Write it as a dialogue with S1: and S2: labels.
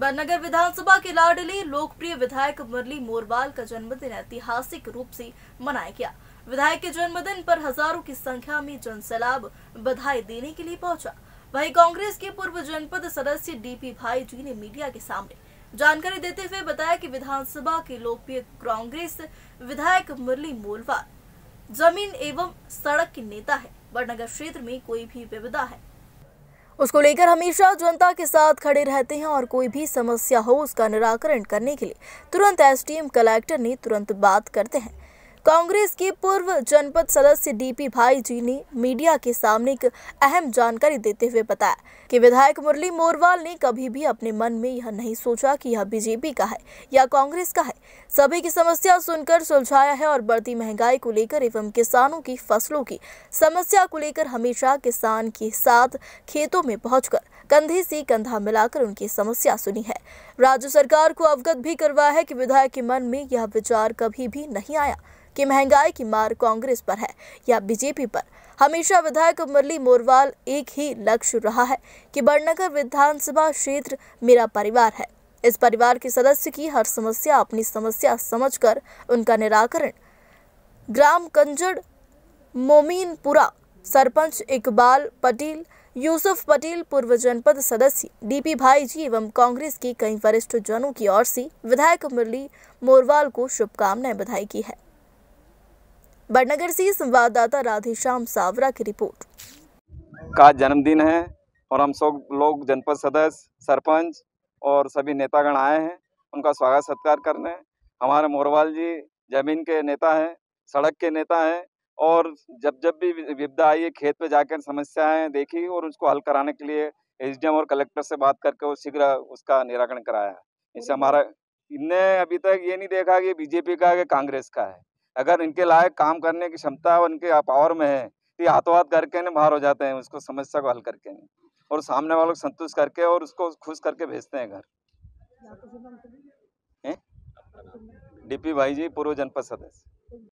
S1: बननगर विधानसभा के लाडली लोकप्रिय विधायक मुरली मोरवाल का जन्मदिन ऐतिहासिक रूप से मनाया गया विधायक के जन्मदिन पर हजारों की संख्या में जनसैलाब बधाई देने के लिए पहुंचा वहीं कांग्रेस के पूर्व जनपद सदस्य डीपी भाई जी ने मीडिया के सामने जानकारी देते हुए बताया कि विधानसभा के लोकप्रिय कांग्रेस विधायक मुरली मोरवाल जमीन एवं सड़क के नेता है बड़नगर क्षेत्र में कोई भी विविधा है उसको लेकर हमेशा जनता के साथ खड़े रहते हैं और कोई भी समस्या हो उसका निराकरण करने के लिए तुरंत एसडीएम कलेक्टर ने तुरंत बात करते हैं कांग्रेस के पूर्व जनपद सदस्य डीपी भाई जी ने मीडिया के सामने एक अहम जानकारी देते हुए बताया कि विधायक मुरली मोरवाल ने कभी भी अपने मन में यह नहीं सोचा कि यह बीजेपी का है या कांग्रेस का है सभी की समस्या सुनकर सुलझाया है और बढ़ती महंगाई को लेकर एवं किसानों की फसलों की समस्या को लेकर हमेशा किसान के साथ खेतों में पहुंचकर कंधे से कंधा मिलाकर उनकी समस्या सुनी है राज्य सरकार को अवगत भी करवाया है कि विधायक के मन में यह विचार कभी भी नहीं आया कि महंगाई की मार कांग्रेस पर है या बीजेपी पर हमेशा विधायक मुरली मोरवाल एक ही लक्ष्य रहा है कि बड़नगर विधानसभा क्षेत्र मेरा परिवार है इस परिवार के सदस्य की हर समस्या अपनी समस्या समझकर उनका निराकरण ग्राम कंजड़ मोमिनपुरा सरपंच इकबाल पटेल यूसुफ पटेल पूर्व जनपद सदस्य डीपी भाई जी एवं कांग्रेस के कई वरिष्ठ जनों की ओर से विधायक मुरली मोरवाल को शुभकामनाएं बधाई की है बड़नगर से संवाददाता राधेश्याम सावरा की रिपोर्ट
S2: का जन्मदिन है और हम सब लोग जनपद सदस्य सरपंच और सभी नेतागण आए हैं उनका स्वागत सत्कार करने हमारे मोरवाल जी जमीन के नेता हैं सड़क के नेता हैं और जब जब भी विपदा आई है खेत पे जाकर समस्याएं देखी और उसको हल कराने के लिए एस और कलेक्टर से बात करके वो शीघ्र उसका निराकरण कराया है इससे हमारा इनने अभी तक ये नहीं देखा कि बीजेपी का है कांग्रेस का है अगर इनके लायक काम करने की क्षमता और इनके पावर में है तो हाथों करके करके बाहर हो जाते हैं उसको समस्या को हल करके और सामने वालों को संतुष्ट करके और उसको खुश करके भेजते हैं घर डीपी भाई जी पूर्व जनपद सदस्य